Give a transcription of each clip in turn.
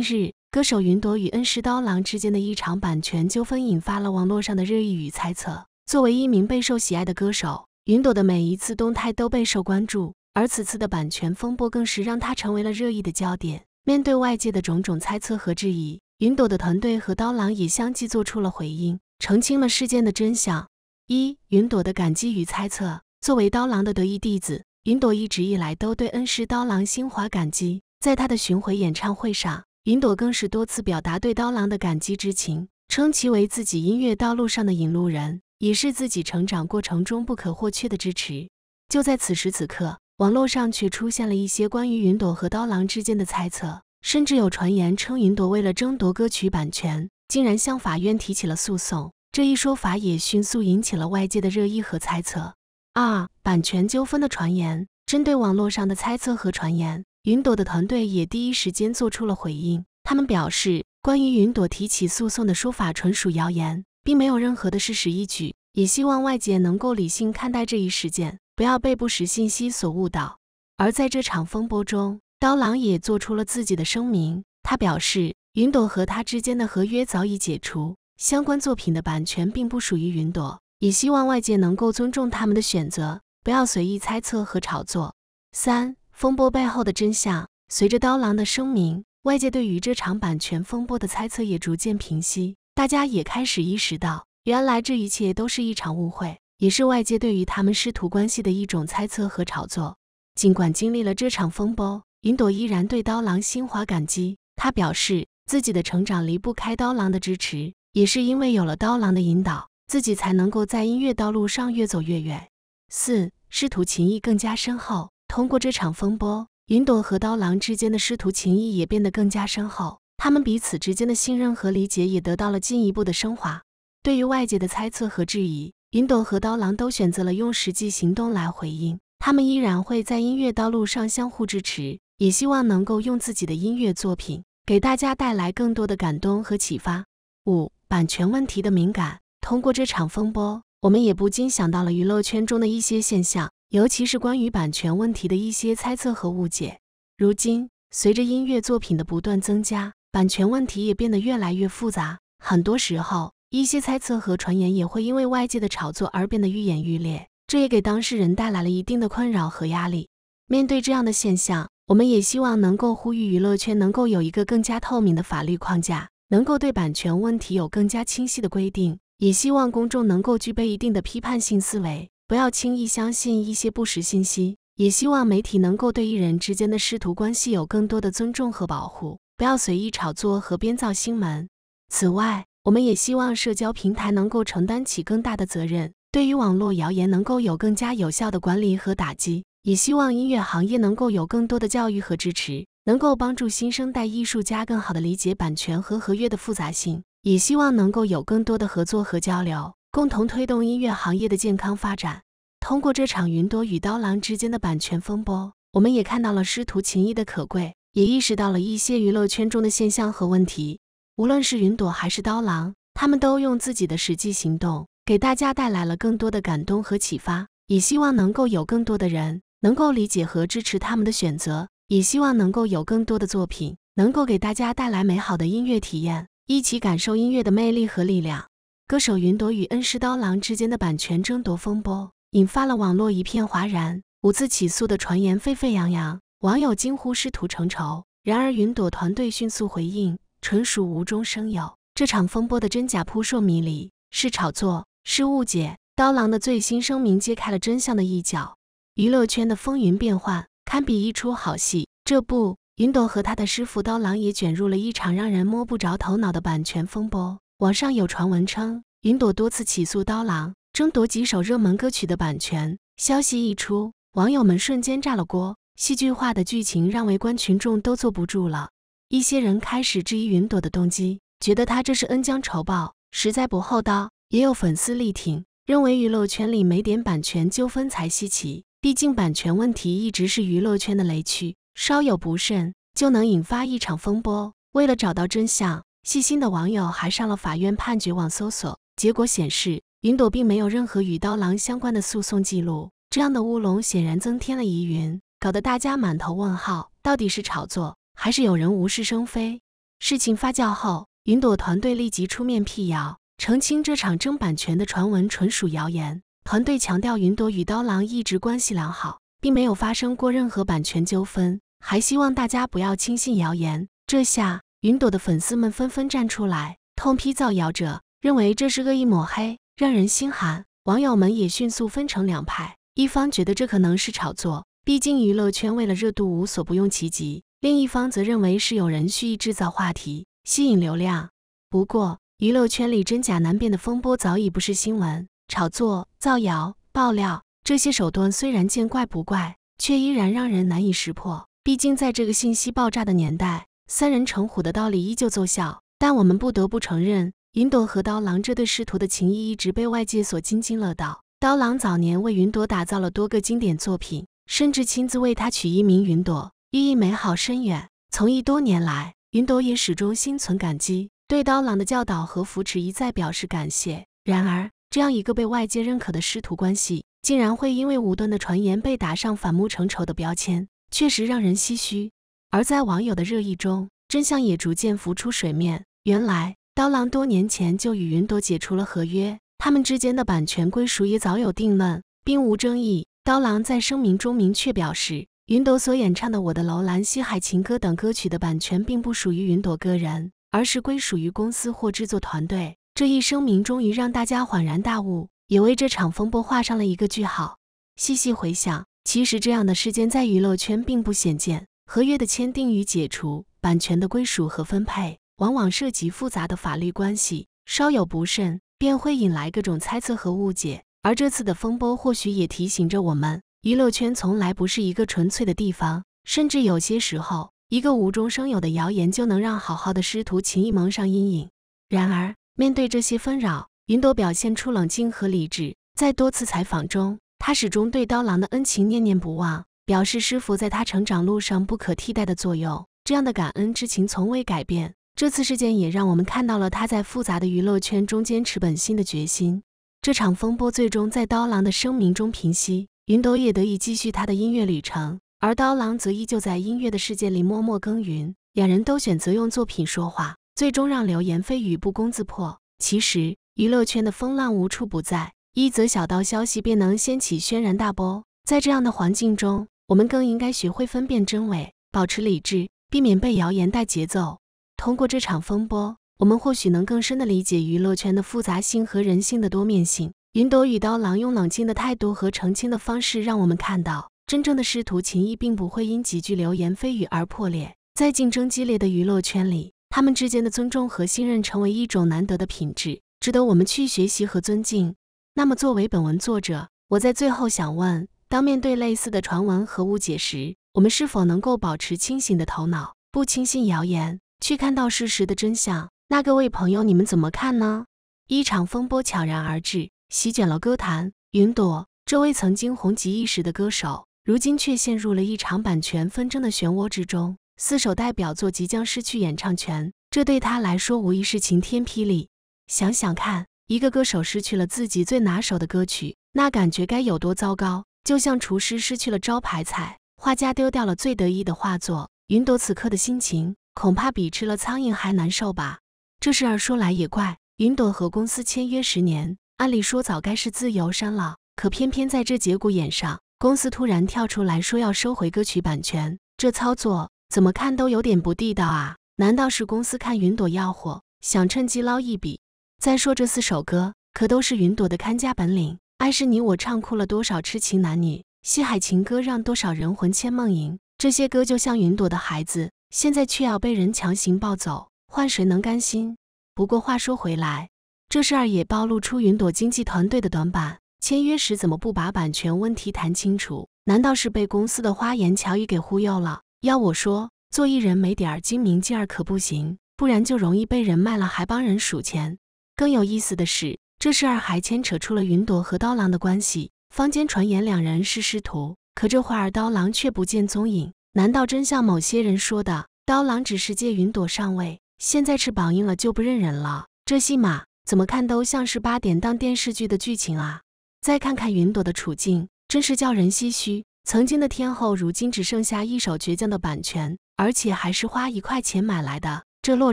今日，歌手云朵与恩师刀郎之间的一场版权纠纷，引发了网络上的热议与猜测。作为一名备受喜爱的歌手，云朵的每一次动态都备受关注，而此次的版权风波更是让她成为了热议的焦点。面对外界的种种猜测和质疑，云朵的团队和刀郎也相继做出了回应，澄清了事件的真相。一、云朵的感激与猜测。作为刀郎的得意弟子，云朵一直以来都对恩师刀郎心怀感激，在他的巡回演唱会上。云朵更是多次表达对刀郎的感激之情，称其为自己音乐道路上的引路人，也是自己成长过程中不可或缺的支持。就在此时此刻，网络上却出现了一些关于云朵和刀郎之间的猜测，甚至有传言称云朵为了争夺歌曲版权，竟然向法院提起了诉讼。这一说法也迅速引起了外界的热议和猜测。二版权纠纷的传言针对网络上的猜测和传言。云朵的团队也第一时间做出了回应，他们表示，关于云朵提起诉讼的说法纯属谣言，并没有任何的事实依据，也希望外界能够理性看待这一事件，不要被不实信息所误导。而在这场风波中，刀郎也做出了自己的声明，他表示，云朵和他之间的合约早已解除，相关作品的版权并不属于云朵，也希望外界能够尊重他们的选择，不要随意猜测和炒作。三。风波背后的真相，随着刀郎的声明，外界对于这场版权风波的猜测也逐渐平息。大家也开始意识到，原来这一切都是一场误会，也是外界对于他们师徒关系的一种猜测和炒作。尽管经历了这场风波，云朵依然对刀郎心怀感激。他表示，自己的成长离不开刀郎的支持，也是因为有了刀郎的引导，自己才能够在音乐道路上越走越远。四师徒情谊更加深厚。通过这场风波，云朵和刀郎之间的师徒情谊也变得更加深厚，他们彼此之间的信任和理解也得到了进一步的升华。对于外界的猜测和质疑，云朵和刀郎都选择了用实际行动来回应，他们依然会在音乐道路上相互支持，也希望能够用自己的音乐作品给大家带来更多的感动和启发。五，版权问题的敏感。通过这场风波，我们也不禁想到了娱乐圈中的一些现象。尤其是关于版权问题的一些猜测和误解。如今，随着音乐作品的不断增加，版权问题也变得越来越复杂。很多时候，一些猜测和传言也会因为外界的炒作而变得愈演愈烈，这也给当事人带来了一定的困扰和压力。面对这样的现象，我们也希望能够呼吁娱乐圈能够有一个更加透明的法律框架，能够对版权问题有更加清晰的规定，也希望公众能够具备一定的批判性思维。不要轻易相信一些不实信息，也希望媒体能够对艺人之间的师徒关系有更多的尊重和保护，不要随意炒作和编造新闻。此外，我们也希望社交平台能够承担起更大的责任，对于网络谣言能够有更加有效的管理和打击。也希望音乐行业能够有更多的教育和支持，能够帮助新生代艺术家更好的理解版权和合约的复杂性。也希望能够有更多的合作和交流。共同推动音乐行业的健康发展。通过这场云朵与刀郎之间的版权风波，我们也看到了师徒情谊的可贵，也意识到了一些娱乐圈中的现象和问题。无论是云朵还是刀郎，他们都用自己的实际行动给大家带来了更多的感动和启发，也希望能够有更多的人能够理解和支持他们的选择，也希望能够有更多的作品能够给大家带来美好的音乐体验，一起感受音乐的魅力和力量。歌手云朵与恩师刀郎之间的版权争夺风波，引发了网络一片哗然，五次起诉的传言沸沸扬扬，网友惊呼师徒成仇。然而，云朵团队迅速回应，纯属无中生有。这场风波的真假扑朔迷离，是炒作，是误解。刀郎的最新声明揭开了真相的一角。娱乐圈的风云变幻堪比一出好戏，这不，云朵和他的师傅刀郎也卷入了一场让人摸不着头脑的版权风波。网上有传闻称，云朵多次起诉刀郎，争夺几首热门歌曲的版权。消息一出，网友们瞬间炸了锅。戏剧化的剧情让围观群众都坐不住了，一些人开始质疑云朵的动机，觉得他这是恩将仇报，实在不厚道。也有粉丝力挺，认为娱乐圈里没点版权纠纷才稀奇，毕竟版权问题一直是娱乐圈的雷区，稍有不慎就能引发一场风波。为了找到真相。细心的网友还上了法院判决网搜索，结果显示云朵并没有任何与刀郎相关的诉讼记录。这样的乌龙显然增添了疑云，搞得大家满头问号：到底是炒作，还是有人无事生非？事情发酵后，云朵团队立即出面辟谣，澄清这场争版权的传闻纯属谣言。团队强调，云朵与刀郎一直关系良好，并没有发生过任何版权纠纷，还希望大家不要轻信谣言。这下。云朵的粉丝们纷纷站出来痛批造谣者，认为这是恶意抹黑，让人心寒。网友们也迅速分成两派，一方觉得这可能是炒作，毕竟娱乐圈为了热度无所不用其极；另一方则认为是有人蓄意制造话题，吸引流量。不过，娱乐圈里真假难辨的风波早已不是新闻，炒作、造谣、爆料这些手段虽然见怪不怪，却依然让人难以识破。毕竟，在这个信息爆炸的年代。三人成虎的道理依旧奏效，但我们不得不承认，云朵和刀郎这对师徒的情谊一直被外界所津津乐道。刀郎早年为云朵打造了多个经典作品，甚至亲自为他取艺名“云朵”，寓意美好深远。从艺多年来，云朵也始终心存感激，对刀郎的教导和扶持一再表示感谢。然而，这样一个被外界认可的师徒关系，竟然会因为无端的传言被打上反目成仇的标签，确实让人唏嘘。而在网友的热议中，真相也逐渐浮出水面。原来，刀郎多年前就与云朵解除了合约，他们之间的版权归属也早有定论，并无争议。刀郎在声明中明确表示，云朵所演唱的《我的楼兰》《西海情歌》等歌曲的版权并不属于云朵个人，而是归属于公司或制作团队。这一声明终于让大家恍然大悟，也为这场风波画上了一个句号。细细回想，其实这样的事件在娱乐圈并不鲜见。合约的签订与解除，版权的归属和分配，往往涉及复杂的法律关系，稍有不慎便会引来各种猜测和误解。而这次的风波，或许也提醒着我们，娱乐圈从来不是一个纯粹的地方，甚至有些时候，一个无中生有的谣言就能让好好的师徒情谊蒙上阴影。然而，面对这些纷扰，云朵表现出冷静和理智。在多次采访中，他始终对刀郎的恩情念念不忘。表示师傅在他成长路上不可替代的作用，这样的感恩之情从未改变。这次事件也让我们看到了他在复杂的娱乐圈中坚持本心的决心。这场风波最终在刀郎的声明中平息，云朵也得以继续他的音乐旅程，而刀郎则依旧在音乐的世界里默默耕耘。两人都选择用作品说话，最终让流言蜚语不攻自破。其实，娱乐圈的风浪无处不在，一则小道消息便能掀起轩然大波。在这样的环境中，我们更应该学会分辨真伪，保持理智，避免被谣言带节奏。通过这场风波，我们或许能更深的理解娱乐圈的复杂性和人性的多面性。云朵与刀郎用冷静的态度和澄清的方式，让我们看到真正的师徒情谊并不会因几句流言蜚语而破裂。在竞争激烈的娱乐圈里，他们之间的尊重和信任成为一种难得的品质，值得我们去学习和尊敬。那么，作为本文作者，我在最后想问。当面对类似的传闻和误解时，我们是否能够保持清醒的头脑，不轻信谣言，去看到事实的真相？那各位朋友，你们怎么看呢？一场风波悄然而至，席卷了歌坛。云朵这位曾经红极一时的歌手，如今却陷入了一场版权纷争的漩涡之中。四首代表作即将失去演唱权，这对他来说无疑是晴天霹雳。想想看，一个歌手失去了自己最拿手的歌曲，那感觉该有多糟糕！就像厨师失去了招牌菜，画家丢掉了最得意的画作，云朵此刻的心情恐怕比吃了苍蝇还难受吧。这事儿说来也怪，云朵和公司签约十年，按理说早该是自由身了，可偏偏在这节骨眼上，公司突然跳出来说要收回歌曲版权，这操作怎么看都有点不地道啊！难道是公司看云朵要火，想趁机捞一笔？再说这四首歌可都是云朵的看家本领。爱是你我唱哭了多少痴情男女，西海情歌让多少人魂牵梦萦。这些歌就像云朵的孩子，现在却要被人强行抱走，换谁能甘心？不过话说回来，这事儿也暴露出云朵经纪团队的短板。签约时怎么不把版权问题谈清楚？难道是被公司的花言巧语给忽悠了？要我说，做艺人没点儿精明劲儿可不行，不然就容易被人卖了还帮人数钱。更有意思的是。这事儿还牵扯出了云朵和刀郎的关系，坊间传言两人是师徒，可这会儿刀郎却不见踪影，难道真像某些人说的，刀郎只是借云朵上位，现在翅膀硬了就不认人了？这戏码怎么看都像是八点档电视剧的剧情啊！再看看云朵的处境，真是叫人唏嘘。曾经的天后，如今只剩下一首倔强的版权，而且还是花一块钱买来的，这落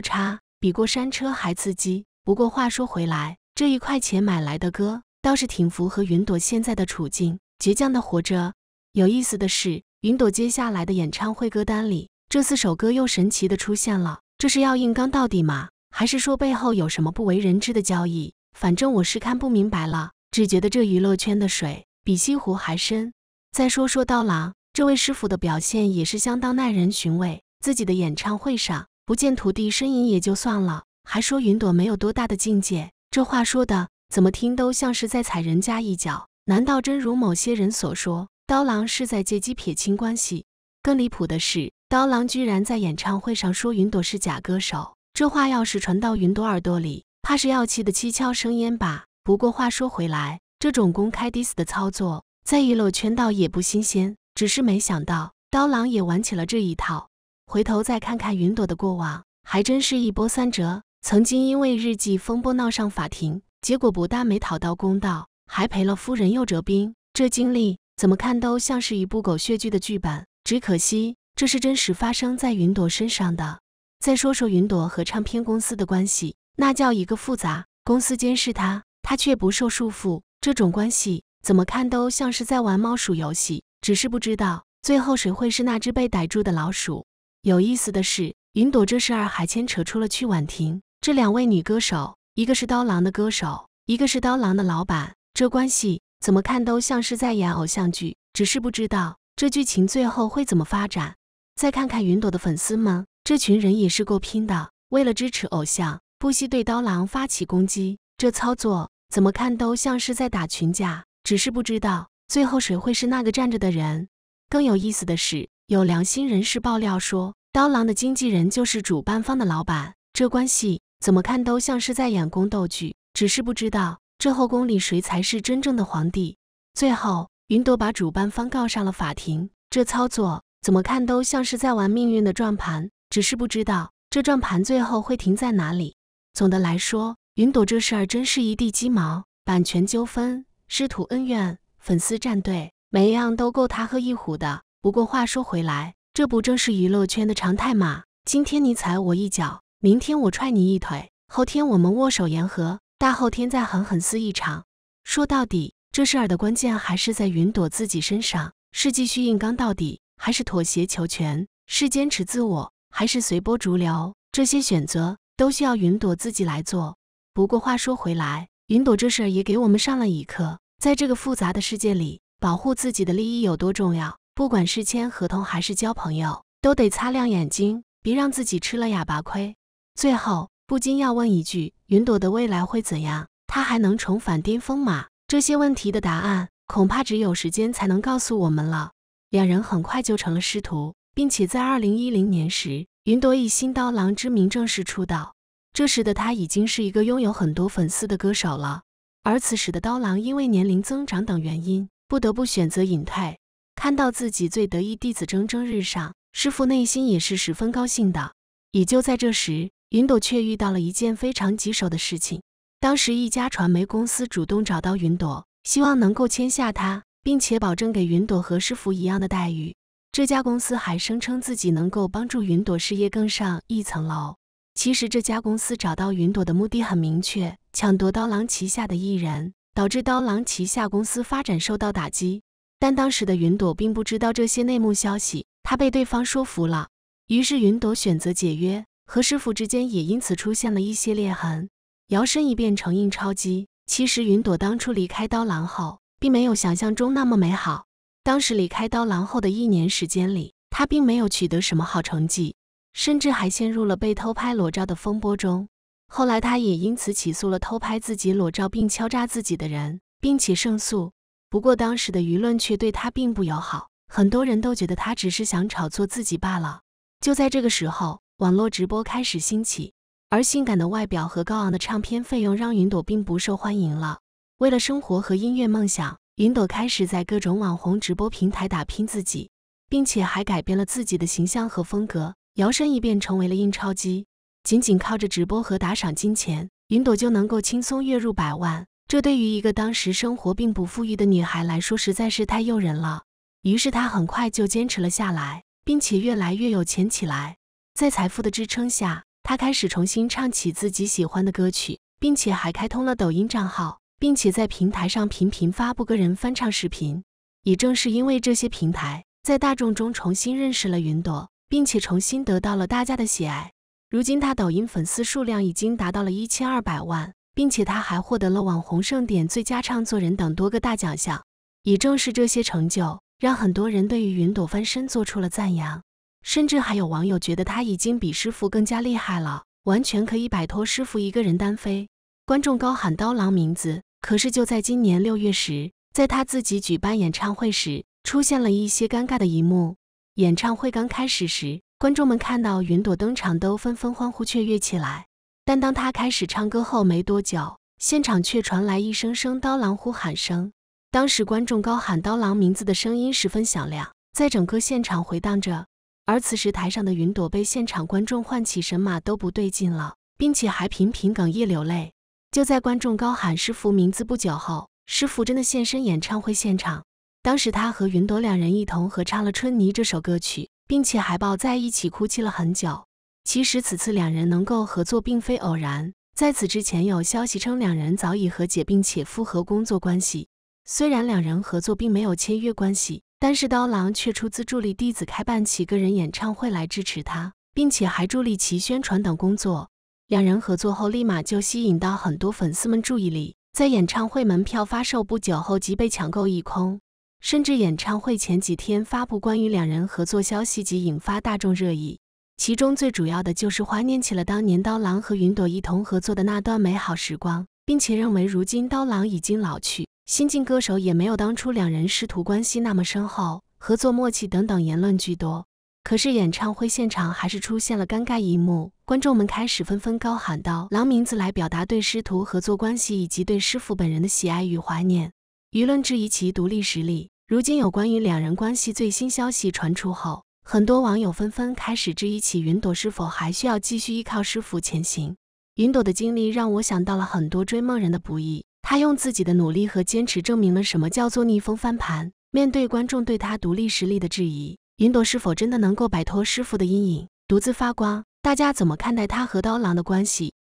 差比过山车还刺激。不过话说回来，这一块钱买来的歌倒是挺符合云朵现在的处境，倔强的活着。有意思的是，云朵接下来的演唱会歌单里，这四首歌又神奇的出现了。这是要硬刚到底吗？还是说背后有什么不为人知的交易？反正我是看不明白了，只觉得这娱乐圈的水比西湖还深。再说说刀郎，这位师傅的表现也是相当耐人寻味。自己的演唱会上不见徒弟身影也就算了，还说云朵没有多大的境界。这话说的怎么听都像是在踩人家一脚，难道真如某些人所说，刀郎是在借机撇清关系？更离谱的是，刀郎居然在演唱会上说云朵是假歌手，这话要是传到云朵耳朵里，怕是要气得七窍生烟吧？不过话说回来，这种公开 dis s 的操作在娱乐圈倒也不新鲜，只是没想到刀郎也玩起了这一套。回头再看看云朵的过往，还真是一波三折。曾经因为日记风波闹上法庭，结果不但没讨到公道，还赔了夫人又折兵。这经历怎么看都像是一部狗血剧的剧本。只可惜，这是真实发生在云朵身上的。再说说云朵和唱片公司的关系，那叫一个复杂。公司监视他，他却不受束缚。这种关系怎么看都像是在玩猫鼠游戏。只是不知道最后谁会是那只被逮住的老鼠。有意思的是，云朵这事儿还牵扯出了曲婉婷。这两位女歌手，一个是刀郎的歌手，一个是刀郎的老板，这关系怎么看都像是在演偶像剧，只是不知道这剧情最后会怎么发展。再看看云朵的粉丝们，这群人也是够拼的，为了支持偶像，不惜对刀郎发起攻击，这操作怎么看都像是在打群架，只是不知道最后谁会是那个站着的人。更有意思的是，有良心人士爆料说，刀郎的经纪人就是主办方的老板，这关系。怎么看都像是在演宫斗剧，只是不知道这后宫里谁才是真正的皇帝。最后，云朵把主办方告上了法庭，这操作怎么看都像是在玩命运的转盘，只是不知道这转盘最后会停在哪里。总的来说，云朵这事儿真是一地鸡毛：版权纠纷、师徒恩怨、粉丝站队，每一样都够他喝一壶的。不过话说回来，这不正是娱乐圈的常态吗？今天你踩我一脚。明天我踹你一腿，后天我们握手言和，大后天再狠狠撕一场。说到底，这事儿的关键还是在云朵自己身上，是继续硬刚到底，还是妥协求全？是坚持自我，还是随波逐流？这些选择都需要云朵自己来做。不过话说回来，云朵这事儿也给我们上了一课，在这个复杂的世界里，保护自己的利益有多重要？不管是签合同还是交朋友，都得擦亮眼睛，别让自己吃了哑巴亏。最后不禁要问一句：云朵的未来会怎样？她还能重返巅峰吗？这些问题的答案恐怕只有时间才能告诉我们了。两人很快就成了师徒，并且在二零一零年时，云朵以新刀郎之名正式出道。这时的她已经是一个拥有很多粉丝的歌手了。而此时的刀郎因为年龄增长等原因，不得不选择隐退。看到自己最得意弟子蒸蒸日上，师傅内心也是十分高兴的。也就在这时。云朵却遇到了一件非常棘手的事情。当时，一家传媒公司主动找到云朵，希望能够签下他，并且保证给云朵和师傅一样的待遇。这家公司还声称自己能够帮助云朵事业更上一层楼。其实，这家公司找到云朵的目的很明确，抢夺刀郎旗下的艺人，导致刀郎旗下公司发展受到打击。但当时的云朵并不知道这些内幕消息，他被对方说服了，于是云朵选择解约。和师傅之间也因此出现了一些裂痕，摇身一变成印钞机。其实云朵当初离开刀郎后，并没有想象中那么美好。当时离开刀郎后的一年时间里，他并没有取得什么好成绩，甚至还陷入了被偷拍裸照的风波中。后来他也因此起诉了偷拍自己裸照并敲诈自己的人，并且胜诉。不过当时的舆论却对他并不友好，很多人都觉得他只是想炒作自己罢了。就在这个时候。网络直播开始兴起，而性感的外表和高昂的唱片费用让云朵并不受欢迎了。为了生活和音乐梦想，云朵开始在各种网红直播平台打拼自己，并且还改变了自己的形象和风格，摇身一变成为了“印钞机”。仅仅靠着直播和打赏金钱，云朵就能够轻松月入百万。这对于一个当时生活并不富裕的女孩来说实在是太诱人了。于是她很快就坚持了下来，并且越来越有钱起来。在财富的支撑下，他开始重新唱起自己喜欢的歌曲，并且还开通了抖音账号，并且在平台上频频发布个人翻唱视频。也正是因为这些平台，在大众中重新认识了云朵，并且重新得到了大家的喜爱。如今，他抖音粉丝数量已经达到了一千二百万，并且他还获得了网红盛典最佳唱作人等多个大奖项。也正是这些成就，让很多人对于云朵翻身做出了赞扬。甚至还有网友觉得他已经比师傅更加厉害了，完全可以摆脱师傅一个人单飞。观众高喊刀郎名字，可是就在今年六月时，在他自己举办演唱会时，出现了一些尴尬的一幕。演唱会刚开始时，观众们看到云朵登场，都纷纷欢呼雀跃起来。但当他开始唱歌后没多久，现场却传来一声声刀郎呼喊声。当时观众高喊刀郎名字的声音十分响亮，在整个现场回荡着。而此时，台上的云朵被现场观众唤起，神马都不对劲了，并且还频频哽咽流泪。就在观众高喊师傅名字不久后，师傅真的现身演唱会现场。当时，他和云朵两人一同合唱了《春泥》这首歌曲，并且还抱在一起哭泣了很久。其实，此次两人能够合作并非偶然。在此之前，有消息称两人早已和解，并且复合工作关系。虽然两人合作并没有签约关系。但是刀郎却出资助力弟子开办起个人演唱会来支持他，并且还助力其宣传等工作。两人合作后，立马就吸引到很多粉丝们注意力，在演唱会门票发售不久后即被抢购一空，甚至演唱会前几天发布关于两人合作消息，即引发大众热议。其中最主要的就是怀念起了当年刀郎和云朵一同合作的那段美好时光，并且认为如今刀郎已经老去。新晋歌手也没有当初两人师徒关系那么深厚，合作默契等等言论居多。可是演唱会现场还是出现了尴尬一幕，观众们开始纷纷高喊道：“狼名字”来表达对师徒合作关系以及对师傅本人的喜爱与怀念。舆论质疑其独立实力。如今有关于两人关系最新消息传出后，很多网友纷纷开始质疑起云朵是否还需要继续依靠师傅前行。云朵的经历让我想到了很多追梦人的不易。他用自己的努力和坚持证明了什么叫做逆风翻盘。面对观众对他独立实力的质疑，云朵是否真的能够摆脱师傅的阴影，独自发光？大家怎么看待他和刀郎的关系？